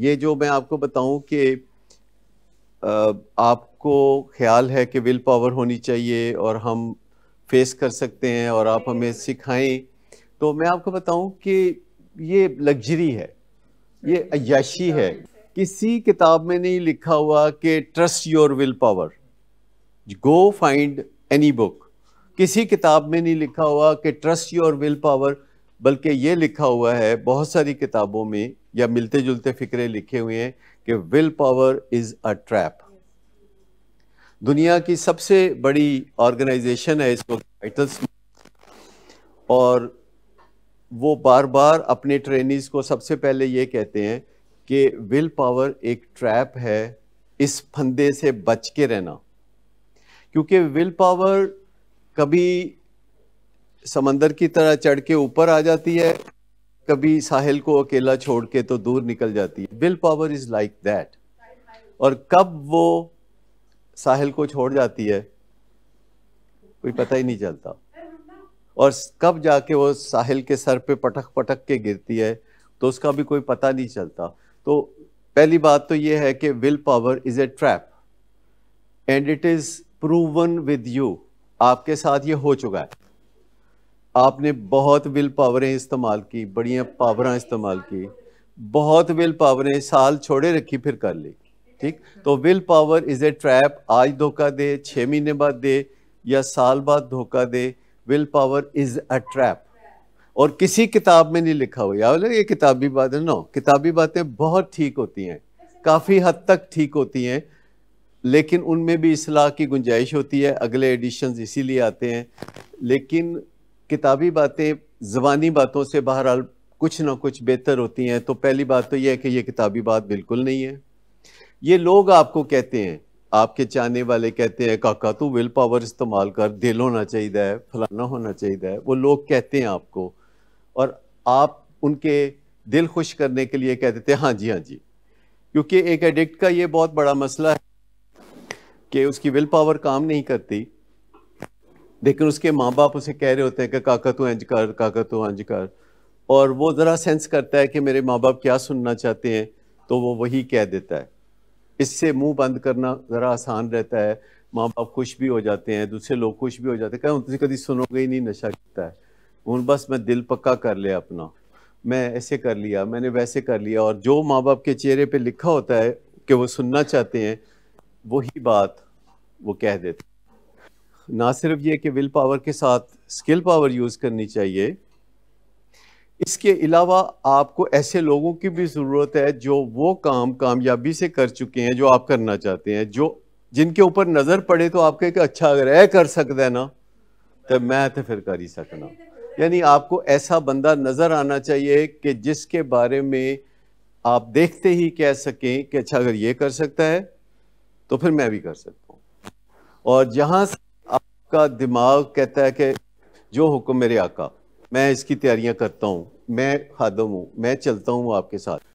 ये जो मैं आपको बताऊं कि आपको ख्याल है कि विल पावर होनी चाहिए और हम फेस कर सकते हैं और आप हमें सिखाएं तो मैं आपको बताऊं कि ये लग्जरी है ये अयाशी है किसी किताब में नहीं लिखा हुआ कि trust your will power go find any book किसी किताब में नहीं लिखा हुआ कि ट्रस्ट योर विल पावर बल्कि ये लिखा हुआ है बहुत सारी किताबों में या मिलते जुलते फिक्रे लिखे हुए हैं कि will power is a trap दुनिया की सबसे बड़ी ऑर्गेनाइजेशन है इस वक्त और वो बार बार अपने ट्रेनिज को सबसे पहले ये कहते हैं कि विल पावर एक ट्रैप है इस फंदे से बच के रहना क्योंकि विल पावर कभी समंदर की तरह चढ़ के ऊपर आ जाती है कभी साहिल को अकेला छोड़ के तो दूर निकल जाती है will power is like that और कब वो साहिल को छोड़ जाती है कोई पता ही नहीं चलता और कब जाके वो साहिल के सर पे पटक पटक के गिरती है तो उसका भी कोई पता नहीं चलता तो पहली बात तो ये है कि will power is a trap and it is proven with you आपके साथ ये हो चुका है आपने बहुत विल पावरें इस्तेमाल की बड़ियाँ पावर इस्तेमाल की बहुत विल पावरें साल छोड़े रखी फिर कर ली ठीक तो will power is a trap आज धोखा दे छः महीने बाद दे या साल बाद धोखा दे will power is a trap और किसी किताब में नहीं लिखा हुआ ये किताबी बात है नो किताबी बातें बहुत ठीक होती हैं काफ़ी हद तक ठीक होती हैं लेकिन उनमें भी इसलाह की गुंजाइश होती है अगले एडिशन इसीलिए आते हैं लेकिन किताबी बातें ज़बानी बातों से बहरहाल कुछ ना कुछ बेहतर होती हैं तो पहली बात तो यह है कि ये किताबी बात बिल्कुल नहीं है ये लोग आपको कहते हैं आपके चाहने वाले कहते हैं काका तू विल पावर इस्तेमाल कर दिल होना चाहिए है फलाना होना चाहिए है वो लोग कहते हैं आपको और आप उनके दिल खुश करने के लिए कह देते हैं हाँ जी हाँ जी क्योंकि एक एडिक्ट का ये बहुत बड़ा मसला है कि उसकी विल पावर काम नहीं करती लेकिन उसके माँ बाप उसे कह रहे होते हैं कि काका तू इंज कर काका तू इंज कर और वो ज़रा सेंस करता है कि मेरे माँ बाप क्या सुनना चाहते हैं तो वो वही कह देता है इससे मुंह बंद करना ज़रा आसान रहता है माँ बाप खुश भी हो जाते हैं दूसरे लोग खुश भी हो जाते हैं कहते कभी सुनोगे ही नहीं नशा करता है उन बस मैं दिल पक्का कर लिया अपना मैं ऐसे कर लिया मैंने वैसे कर लिया और जो माँ बाप के चेहरे पर लिखा होता है कि वो सुनना चाहते हैं वही बात वो कह देते ना सिर्फ ये कि विल पावर के साथ स्किल पावर यूज़ करनी चाहिए इसके अलावा आपको ऐसे लोगों की भी ज़रूरत है जो वो काम कामयाबी से कर चुके हैं जो आप करना चाहते हैं जो जिनके ऊपर नज़र पड़े तो आपके कि अच्छा अगर ऐ कर सकता है ना तो मैं तो फिर कर ही सकना यानी आपको ऐसा बंदा नज़र आना चाहिए कि जिसके बारे में आप देखते ही कह सकें कि अच्छा अगर ये कर सकता है तो फिर मैं भी कर सकता हूँ और जहाँ से का दिमाग कहता है कि जो हुक्म मेरे आका मैं इसकी तैयारियां करता हूं मैं खादम हूं मैं चलता हूं आपके साथ